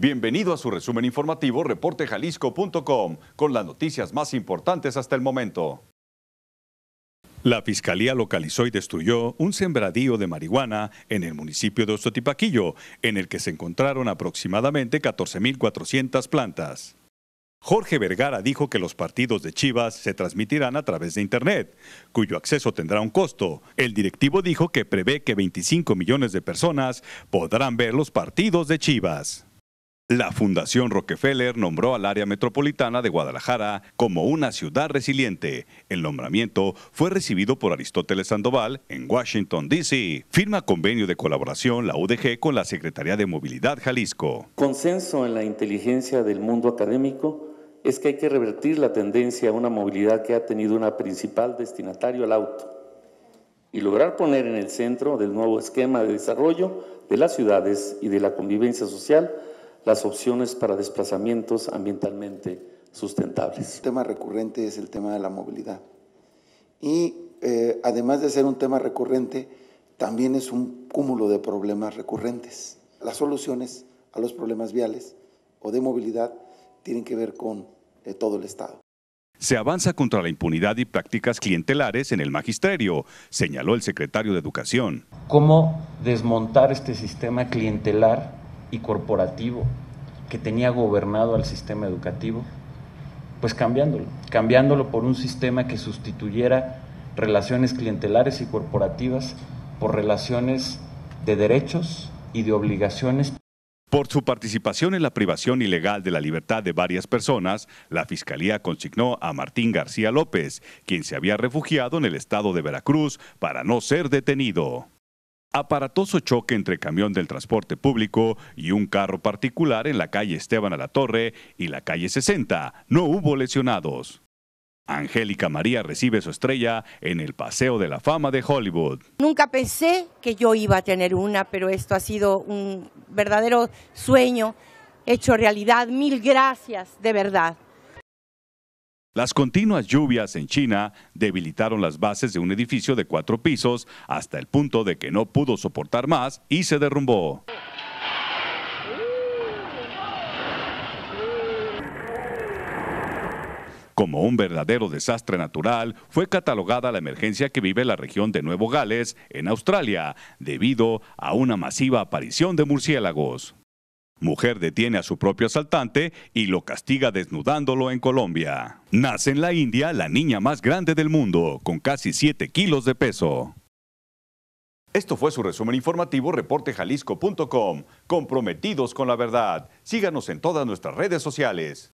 Bienvenido a su resumen informativo reportejalisco.com con las noticias más importantes hasta el momento. La Fiscalía localizó y destruyó un sembradío de marihuana en el municipio de Osotipaquillo, en el que se encontraron aproximadamente 14.400 plantas. Jorge Vergara dijo que los partidos de Chivas se transmitirán a través de Internet, cuyo acceso tendrá un costo. El directivo dijo que prevé que 25 millones de personas podrán ver los partidos de Chivas. La Fundación Rockefeller nombró al área metropolitana de Guadalajara como una ciudad resiliente. El nombramiento fue recibido por Aristóteles Sandoval en Washington, D.C. Firma convenio de colaboración la UDG con la Secretaría de Movilidad Jalisco. Consenso en la inteligencia del mundo académico es que hay que revertir la tendencia a una movilidad que ha tenido una principal destinatario al auto y lograr poner en el centro del nuevo esquema de desarrollo de las ciudades y de la convivencia social las opciones para desplazamientos ambientalmente sustentables. El tema recurrente es el tema de la movilidad. Y eh, además de ser un tema recurrente, también es un cúmulo de problemas recurrentes. Las soluciones a los problemas viales o de movilidad tienen que ver con eh, todo el Estado. Se avanza contra la impunidad y prácticas clientelares en el magisterio, señaló el secretario de Educación. ¿Cómo desmontar este sistema clientelar y corporativo que tenía gobernado al sistema educativo? Pues cambiándolo, cambiándolo por un sistema que sustituyera relaciones clientelares y corporativas por relaciones de derechos y de obligaciones. Por su participación en la privación ilegal de la libertad de varias personas, la Fiscalía consignó a Martín García López, quien se había refugiado en el estado de Veracruz para no ser detenido. Aparatoso choque entre camión del transporte público y un carro particular en la calle Esteban a la Torre y la calle 60. No hubo lesionados. Angélica María recibe su estrella en el Paseo de la Fama de Hollywood. Nunca pensé que yo iba a tener una, pero esto ha sido un verdadero sueño hecho realidad. Mil gracias, de verdad. Las continuas lluvias en China debilitaron las bases de un edificio de cuatro pisos hasta el punto de que no pudo soportar más y se derrumbó. Como un verdadero desastre natural, fue catalogada la emergencia que vive la región de Nuevo Gales, en Australia, debido a una masiva aparición de murciélagos. Mujer detiene a su propio asaltante y lo castiga desnudándolo en Colombia. Nace en la India la niña más grande del mundo, con casi 7 kilos de peso. Esto fue su resumen informativo reportejalisco.com. Comprometidos con la verdad. Síganos en todas nuestras redes sociales.